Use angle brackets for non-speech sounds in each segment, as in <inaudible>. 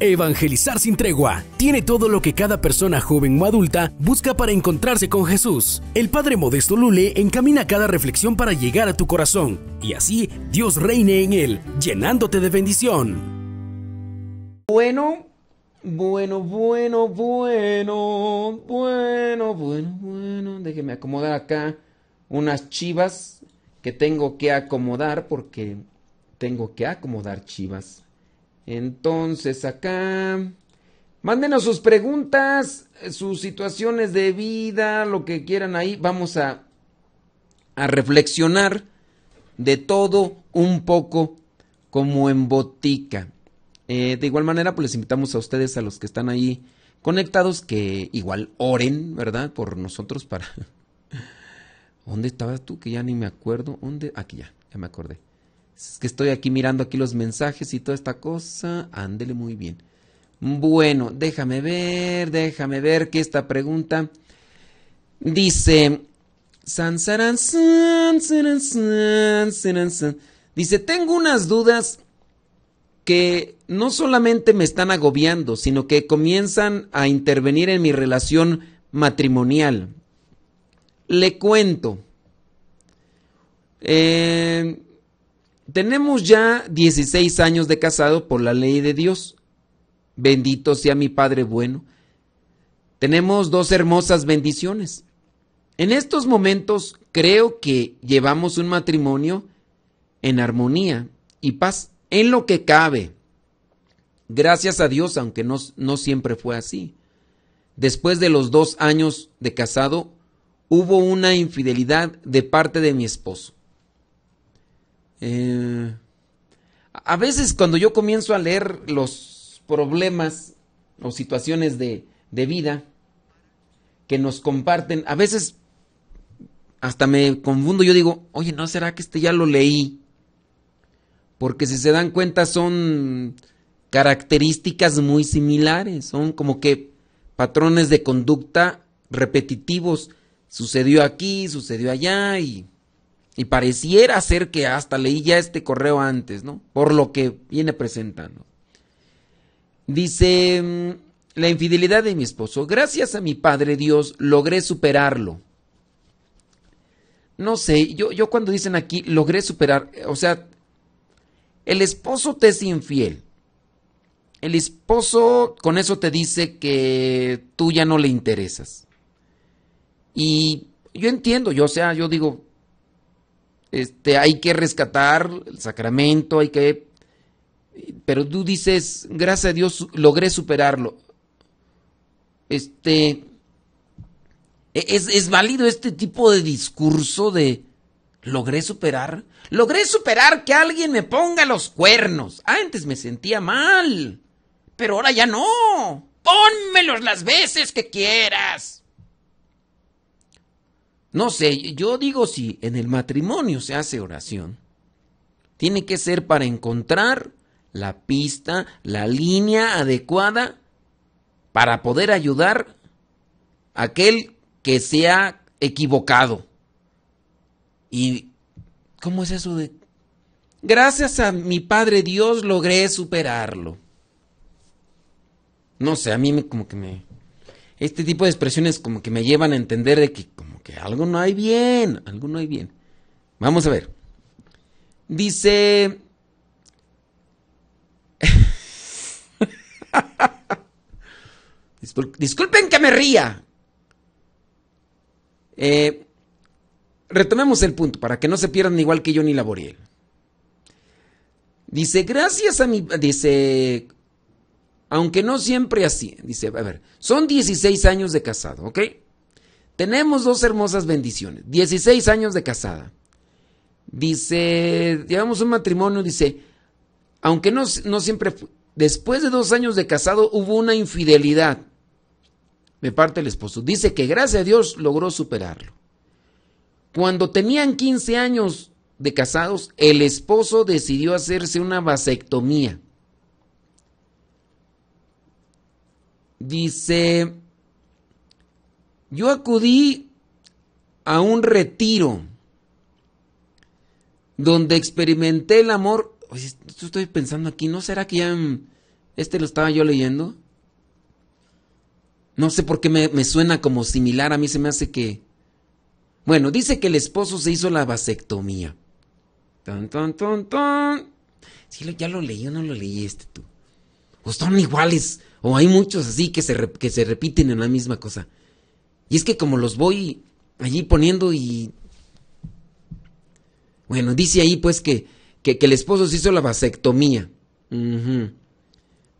Evangelizar sin tregua. Tiene todo lo que cada persona joven o adulta busca para encontrarse con Jesús. El Padre Modesto Lule encamina cada reflexión para llegar a tu corazón, y así Dios reine en él, llenándote de bendición. Bueno, bueno, bueno, bueno, bueno, bueno, bueno. Déjeme acomodar acá unas chivas que tengo que acomodar porque tengo que acomodar chivas. Entonces acá... Mándenos sus preguntas, sus situaciones de vida, lo que quieran ahí. Vamos a, reflexionar de todo un poco como en botica. Eh, de igual manera, pues les invitamos a ustedes, a los que están ahí conectados, que igual oren, ¿verdad? Por nosotros para... <laughs> ¿Dónde estabas tú? Que ya ni me acuerdo. ¿Dónde? Aquí ya, ya me acordé. Es que estoy aquí mirando aquí los mensajes y toda esta cosa. Ándele muy bien. Bueno, déjame ver, déjame ver que esta pregunta dice... Dice, tengo unas dudas que no solamente me están agobiando, sino que comienzan a intervenir en mi relación matrimonial. Le cuento. Eh, tenemos ya 16 años de casado por la ley de Dios. Bendito sea mi Padre bueno. Tenemos dos hermosas bendiciones. En estos momentos creo que llevamos un matrimonio en armonía y paz, en lo que cabe. Gracias a Dios, aunque no, no siempre fue así. Después de los dos años de casado, hubo una infidelidad de parte de mi esposo. Eh, a veces cuando yo comienzo a leer los problemas o situaciones de, de vida que nos comparten, a veces hasta me confundo, yo digo, oye, ¿no será que este ya lo leí? Porque si se dan cuenta son características muy similares, son como que patrones de conducta repetitivos. Sucedió aquí, sucedió allá y y pareciera ser que hasta leí ya este correo antes, ¿no? Por lo que viene presentando. Dice, mm, la infidelidad de mi esposo, gracias a mi Padre Dios logré superarlo. No sé, yo, yo cuando dicen aquí logré superar, o sea, el esposo te es infiel. El esposo con eso te dice que tú ya no le interesas. Y yo entiendo, yo o sea, yo digo, este, hay que rescatar el sacramento, hay que... Pero tú dices, gracias a Dios logré superarlo. Este... E-, ¿Es, es válido este tipo de discurso de logré superar? Logré superar que alguien me ponga los cuernos. Antes me sentía mal, pero ahora ya no. Pónmelos las veces que quieras. No sé, yo digo si en el matrimonio se hace oración, tiene que ser para encontrar la pista, la línea adecuada para poder ayudar a aquel que se ha equivocado. ¿Y cómo es eso de... Gracias a mi Padre Dios logré superarlo. No sé, a mí me, como que me... Este tipo de expresiones como que me llevan a entender de que algo no hay bien, algo no hay bien. Vamos a ver. Dice... <laughs> Disculpen que me ría. Eh, retomemos el punto para que no se pierdan igual que yo ni Laboriel. Dice, gracias a mi... Dice, aunque no siempre así. Dice, a ver, son 16 años de casado, ¿ok? Tenemos dos hermosas bendiciones. 16 años de casada. Dice, llevamos un matrimonio, dice, aunque no, no siempre, después de dos años de casado hubo una infidelidad de parte del esposo. Dice que gracias a Dios logró superarlo. Cuando tenían 15 años de casados, el esposo decidió hacerse una vasectomía. Dice, yo acudí a un retiro donde experimenté el amor. estoy pensando aquí, ¿no será que ya este lo estaba yo leyendo? No sé por qué me, suena como similar, a mí se me hace que... Bueno, dice que el esposo se hizo la vasectomía. Tan, tan, tan, tan. Si ya lo leí o no lo leí este tú. O son iguales, o hay muchos así que que se repiten en la misma cosa. Y es que como los voy allí poniendo y... Bueno, dice ahí pues que, que, el esposo se hizo la vasectomía.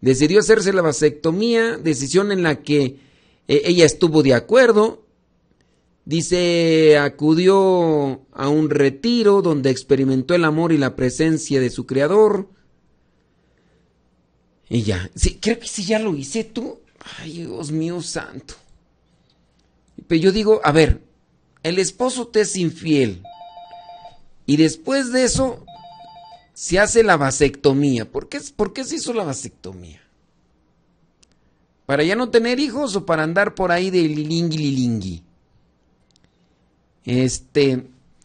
Decidió hacerse la vasectomía, decisión en la que eh, ella estuvo de acuerdo. Dice, acudió a un retiro donde experimentó el amor y la presencia de su creador. Y ya, creo que sí ya lo hice tú. Ay, Dios mío santo. Pero yo digo, a ver, el esposo te es infiel. Y después de eso, se hace la vasectomía. ¿Por qué, ¿Por qué se hizo la vasectomía? ¿Para ya no tener hijos o para andar por ahí de lingui Este,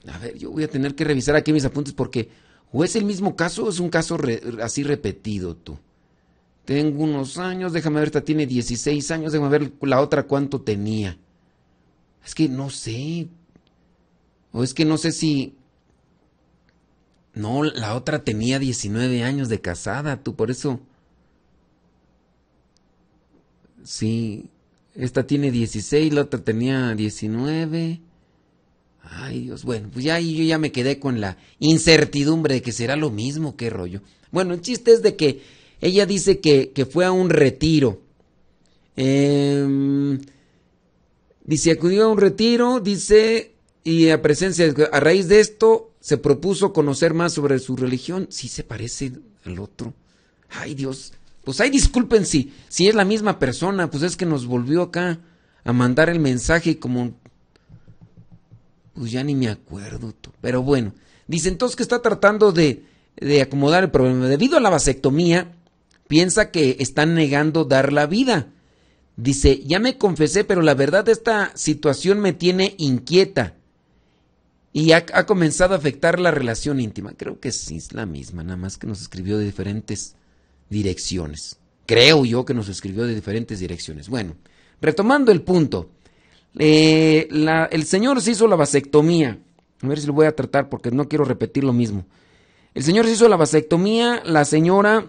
a ver, yo voy a tener que revisar aquí mis apuntes porque o es el mismo caso o es un caso así repetido tú. Tengo unos años, déjame ver, esta tiene 16 años, déjame ver la otra cuánto tenía es que no sé, o es que no sé si... No, la otra tenía 19 años de casada, tú por eso... Sí, esta tiene 16, la otra tenía 19. Ay Dios, bueno, pues ya yo ya me quedé con la incertidumbre de que será lo mismo, qué rollo. Bueno, el chiste es de que ella dice que, que fue a un retiro. Eh, Dice, acudió a un retiro, dice, y a presencia, a raíz de esto, se propuso conocer más sobre su religión. Sí se parece al otro. Ay Dios, pues ay disculpen si, si es la misma persona, pues es que nos volvió acá a mandar el mensaje como... Pues ya ni me acuerdo, pero bueno. Dice entonces que está tratando de, de acomodar el problema. Debido a la vasectomía, piensa que están negando dar la vida Dice, ya me confesé, pero la verdad esta situación me tiene inquieta y ha, comenzado a afectar la relación íntima. Creo que sí, es la misma, nada más que nos escribió de diferentes direcciones. Creo yo que nos escribió de diferentes direcciones. Bueno, retomando el punto, eh, el señor se hizo la vasectomía. A ver si lo voy a tratar porque no quiero repetir lo mismo. El señor se hizo la vasectomía, la señora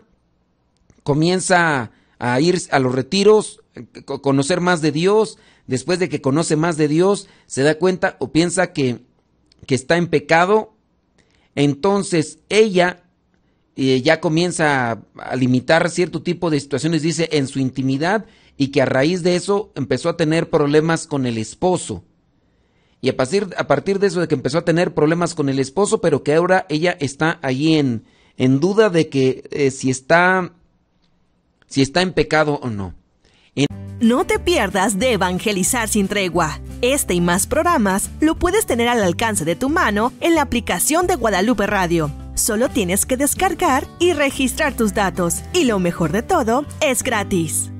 comienza a ir a los retiros, conocer más de Dios, después de que conoce más de Dios, se da cuenta o piensa que, que está en pecado, entonces ella eh, ya comienza a, limitar cierto tipo de situaciones, dice, en su intimidad y que a raíz de eso empezó a tener problemas con el esposo. Y a partir, a partir de eso de que empezó a tener problemas con el esposo, pero que ahora ella está ahí en, en duda de que eh, si está si está en pecado o no. No te pierdas de Evangelizar sin tregua. Este y más programas lo puedes tener al alcance de tu mano en la aplicación de Guadalupe Radio. Solo tienes que descargar y registrar tus datos. Y lo mejor de todo, es gratis.